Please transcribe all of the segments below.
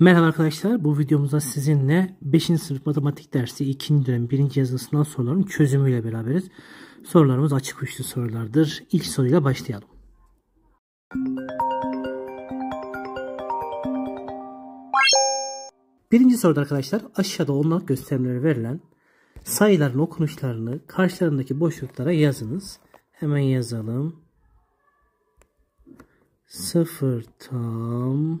Merhaba arkadaşlar. Bu videomuzda sizinle 5. sınıf matematik dersi 2. dönem 1. yazısından soruların çözümüyle beraberiz. Sorularımız açık uçlu sorulardır. İlk soruyla başlayalım. Birinci soruda arkadaşlar aşağıda onluk gösterimleri verilen sayıların okunuşlarını karşılarındaki boşluklara yazınız. Hemen yazalım. 0 tam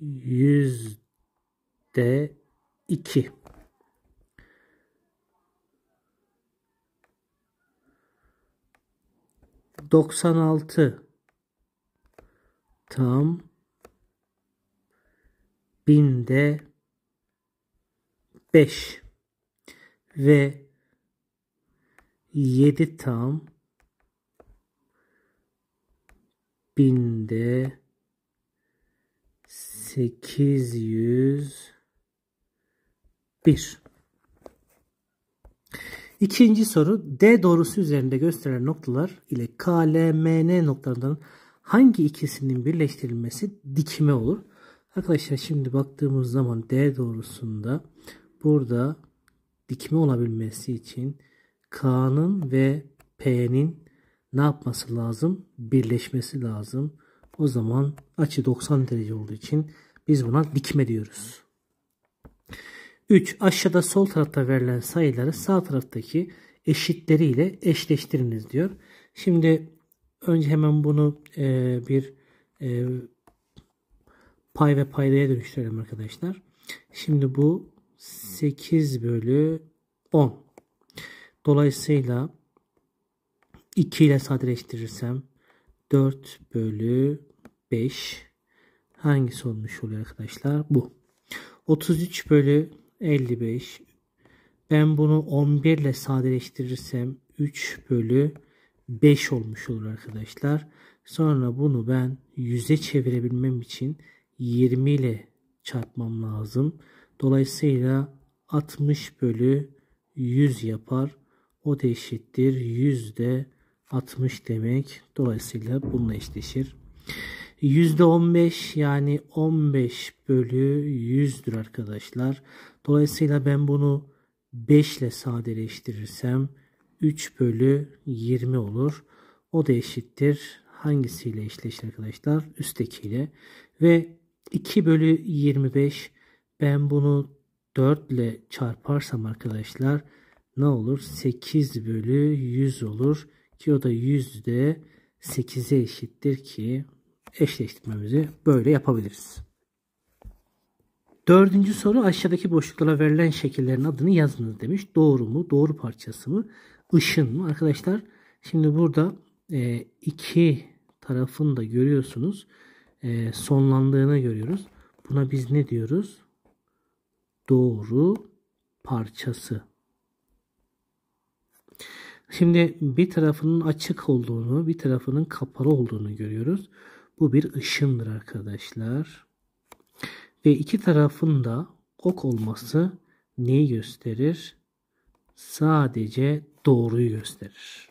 yüzde iki. Doksan altı tam binde beş ve yedi tam binde 801. İkinci soru D doğrusu üzerinde gösterilen noktalar ile K, L, noktalarından hangi ikisinin birleştirilmesi dikime olur? Arkadaşlar şimdi baktığımız zaman D doğrusunda burada dikime olabilmesi için K'nın ve P'nin ne yapması lazım? Birleşmesi lazım. O zaman açı 90 derece olduğu için biz buna dikme diyoruz. 3. Aşağıda sol tarafta verilen sayıları sağ taraftaki eşitleriyle eşleştiriniz diyor. Şimdi önce hemen bunu e, bir e, pay ve paydaya dönüştürelim arkadaşlar. Şimdi bu 8 bölü 10. Dolayısıyla 2 ile sadeleştirirsem 4 bölü 5 hangisi olmuş oluyor arkadaşlar? Bu. 33 bölü 55. Ben bunu 11 ile sadeleştirirsem 3 bölü 5 olmuş olur arkadaşlar. Sonra bunu ben 100'e çevirebilmem için 20 ile çarpmam lazım. Dolayısıyla 60 bölü 100 yapar. O da eşittir. 100 de 60 demek. Dolayısıyla bununla eşleşir. %15 yani 15 bölü 100'dür arkadaşlar. Dolayısıyla ben bunu 5 ile sadeleştirirsem 3 bölü 20 olur. O da eşittir. Hangisiyle eşleşir arkadaşlar? Üsttekiyle. Ve 2 bölü 25 ben bunu 4 ile çarparsam arkadaşlar ne olur? 8 bölü 100 olur. Ki o da 100 de 8'e eşittir ki eşleştirmemizi böyle yapabiliriz. Dördüncü soru aşağıdaki boşluklara verilen şekillerin adını yazınız demiş. Doğru mu? Doğru parçası mı? Işın mı? Arkadaşlar şimdi burada e, iki tarafını da görüyorsunuz. E, sonlandığını görüyoruz. Buna biz ne diyoruz? Doğru parçası. Şimdi bir tarafının açık olduğunu, bir tarafının kapalı olduğunu görüyoruz. Bu bir ışındır arkadaşlar. Ve iki tarafın da ok olması neyi gösterir? Sadece doğruyu gösterir.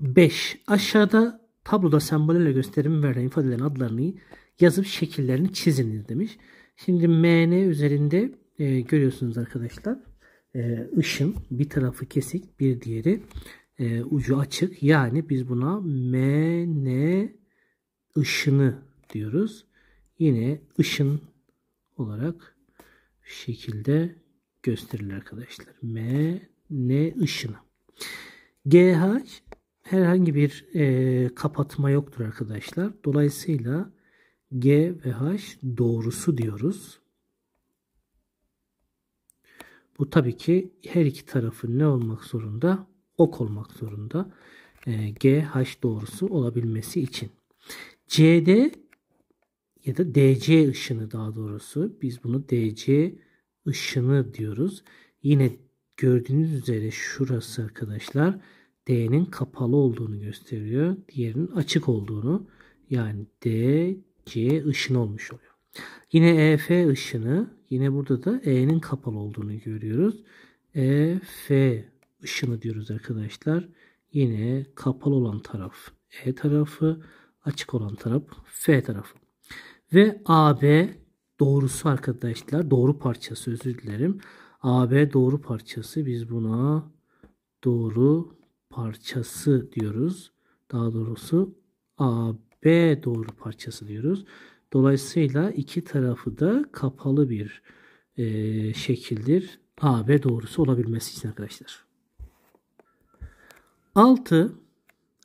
5. Aşağıda tabloda sembollerle gösterim verilen ifadelerin adlarını yazıp şekillerini çiziniz demiş. Şimdi MN üzerinde e, görüyorsunuz arkadaşlar. E, ışın bir tarafı kesik bir diğeri e, ucu açık. Yani biz buna MN ışını diyoruz. Yine ışın olarak şekilde gösterilir arkadaşlar. MN ışını. GH herhangi bir e, kapatma yoktur arkadaşlar. Dolayısıyla G ve H doğrusu diyoruz. Bu tabii ki her iki tarafın ne olmak zorunda? ok olmak zorunda. E, GH doğrusu olabilmesi için. CD ya da DC ışını daha doğrusu biz bunu DC ışını diyoruz. Yine gördüğünüz üzere şurası arkadaşlar D'nin kapalı olduğunu gösteriyor. Diğerinin açık olduğunu yani DC ışını olmuş oluyor. Yine EF ışını yine burada da E'nin kapalı olduğunu görüyoruz. EF ışını diyoruz arkadaşlar. Yine kapalı olan taraf E tarafı, açık olan taraf F tarafı. Ve AB doğrusu arkadaşlar, doğru parçası özür dilerim. AB doğru parçası biz buna doğru parçası diyoruz. Daha doğrusu AB doğru parçası diyoruz. Dolayısıyla iki tarafı da kapalı bir e, şekildir. AB doğrusu olabilmesi için arkadaşlar. 6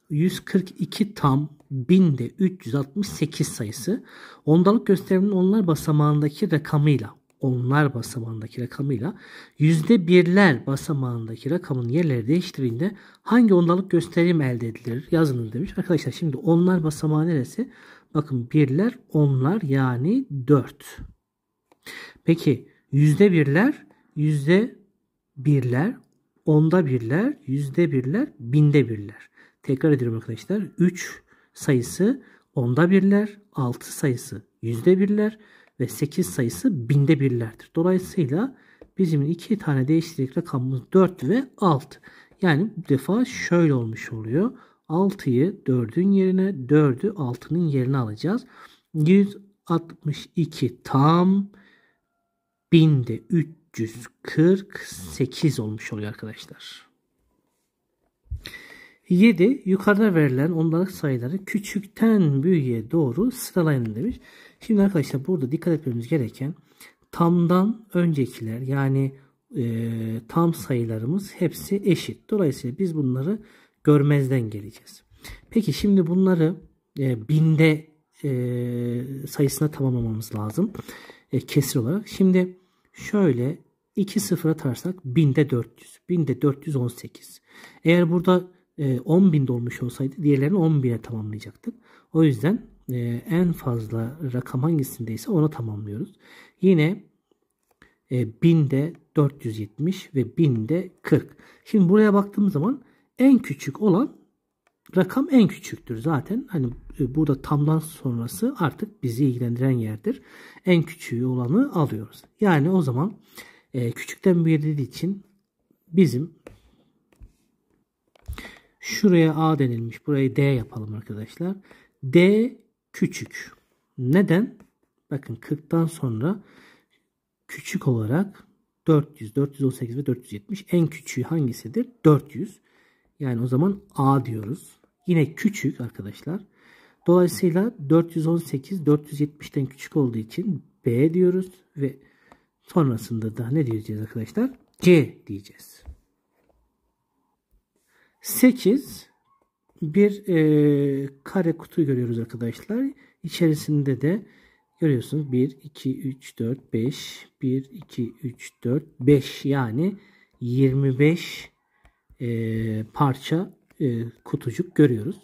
142 tam binde 368 sayısı ondalık gösteriminin onlar basamağındaki rakamıyla onlar basamağındaki rakamıyla yüzde birler basamağındaki rakamın yerleri değiştirildiğinde hangi ondalık gösterim elde edilir yazınız demiş. Arkadaşlar şimdi onlar basamağı neresi? Bakın birler onlar yani 4. Peki yüzde birler yüzde birler onda birler, yüzde birler, binde birler. Tekrar ediyorum arkadaşlar. 3 sayısı onda birler, 6 sayısı yüzde birler ve 8 sayısı binde birlerdir. Dolayısıyla bizim iki tane değişiklik rakamımız 4 ve 6. Yani bu defa şöyle olmuş oluyor. 6'yı 4'ün yerine 4'ü 6'nın yerine alacağız. 162 tam binde 3 348 olmuş oluyor arkadaşlar. 7. Yukarıda verilen ondalık sayıları küçükten büyüğe doğru sıralayın demiş. Şimdi arkadaşlar burada dikkat etmemiz gereken tamdan öncekiler yani e, tam sayılarımız hepsi eşit. Dolayısıyla biz bunları görmezden geleceğiz. Peki şimdi bunları e, binde e, sayısına tamamlamamız lazım. E, kesir olarak. Şimdi şöyle 2 sıfır atarsak 1000'de 400. 1000'de 418. Eğer burada e, 10.000 dolmuş olsaydı diğerlerini 10.000'e tamamlayacaktık. O yüzden e, en fazla rakam hangisindeyse ona tamamlıyoruz. Yine e, 1000'de 470 ve 1000'de 40. Şimdi buraya baktığım zaman en küçük olan rakam en küçüktür zaten. Hani e, burada tamdan sonrası artık bizi ilgilendiren yerdir. En küçüğü olanı alıyoruz. Yani o zaman e, küçükten büyüğe için bizim şuraya A denilmiş. Burayı D yapalım arkadaşlar. D küçük. Neden? Bakın 40'tan sonra küçük olarak 400, 418 ve 470 en küçüğü hangisidir? 400. Yani o zaman A diyoruz. Yine küçük arkadaşlar. Dolayısıyla 418 470'ten küçük olduğu için B diyoruz ve Sonrasında da ne diyeceğiz arkadaşlar? C diyeceğiz. 8 bir e, kare kutu görüyoruz arkadaşlar. İçerisinde de görüyorsunuz 1, 2, 3, 4, 5, 1, 2, 3, 4, 5 yani 25 e, parça e, kutucuk görüyoruz.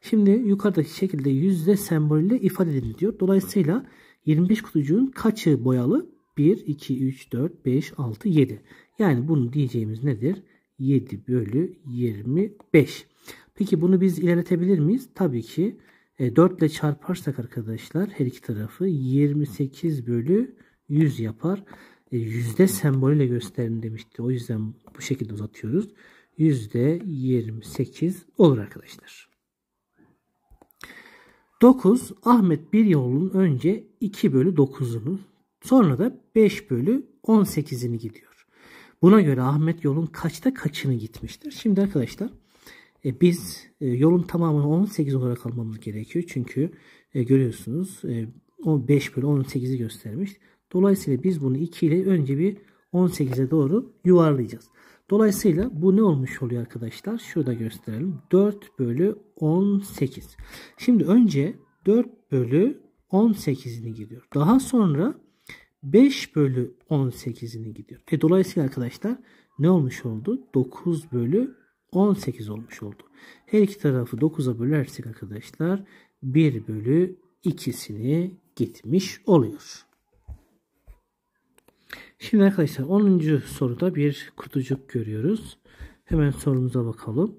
Şimdi yukarıdaki şekilde yüzde sembolüyle ifade edildi diyor. Dolayısıyla 25 kutucuğun kaçı boyalı? 1, 2, 3, 4, 5, 6, 7. Yani bunu diyeceğimiz nedir? 7 bölü 25. Peki bunu biz ilerletebilir miyiz? Tabii ki 4 e, ile çarparsak arkadaşlar her iki tarafı 28 bölü 100 yapar. E, yüzde sembolüyle gösterin demişti. O yüzden bu şekilde uzatıyoruz. Yüzde 28 olur arkadaşlar. 9. Ahmet bir yolun önce 2 bölü 9'unu Sonra da 5 bölü 18'ini gidiyor. Buna göre Ahmet yolun kaçta kaçını gitmiştir? Şimdi arkadaşlar e, biz e, yolun tamamını 18 olarak almamız gerekiyor. Çünkü e, görüyorsunuz e, o 5 bölü 18'i göstermiş. Dolayısıyla biz bunu 2 ile önce bir 18'e doğru yuvarlayacağız. Dolayısıyla bu ne olmuş oluyor arkadaşlar? Şurada gösterelim. 4 bölü 18. Şimdi önce 4 bölü 18'ini gidiyor. Daha sonra 5 bölü 18'ini gidiyor. E dolayısıyla arkadaşlar ne olmuş oldu? 9 bölü 18 olmuş oldu. Her iki tarafı 9'a bölersek arkadaşlar 1 bölü 2'sini gitmiş oluyor. Şimdi arkadaşlar 10. soruda bir kutucuk görüyoruz. Hemen sorumuza bakalım.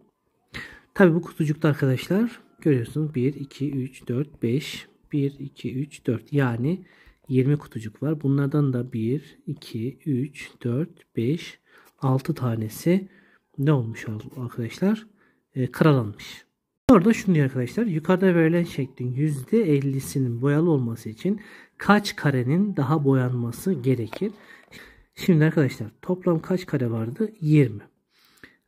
Tabi bu kutucukta arkadaşlar görüyorsunuz 1, 2, 3, 4, 5, 1, 2, 3, 4 yani 20 kutucuk var. Bunlardan da 1, 2, 3, 4, 5, 6 tanesi ne olmuş arkadaşlar? E, karalanmış. Orada şunu diyor arkadaşlar. Yukarıda verilen şeklin %50'sinin boyalı olması için kaç karenin daha boyanması gerekir? Şimdi arkadaşlar toplam kaç kare vardı? 20.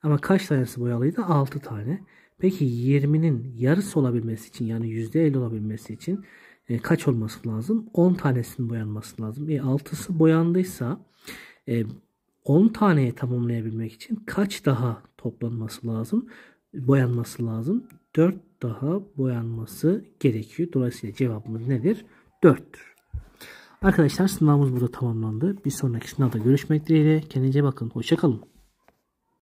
Ama kaç tanesi boyalıydı? 6 tane. Peki 20'nin yarısı olabilmesi için yani %50 olabilmesi için e, kaç olması lazım? 10 tanesinin boyanması lazım. E, 6'sı boyandıysa e, 10 taneye tamamlayabilmek için kaç daha toplanması lazım? Boyanması lazım. 4 daha boyanması gerekiyor. Dolayısıyla cevabımız nedir? 4'tür. Arkadaşlar sınavımız burada tamamlandı. Bir sonraki sınavda görüşmek dileğiyle. Kendinize bakın. Hoşçakalın.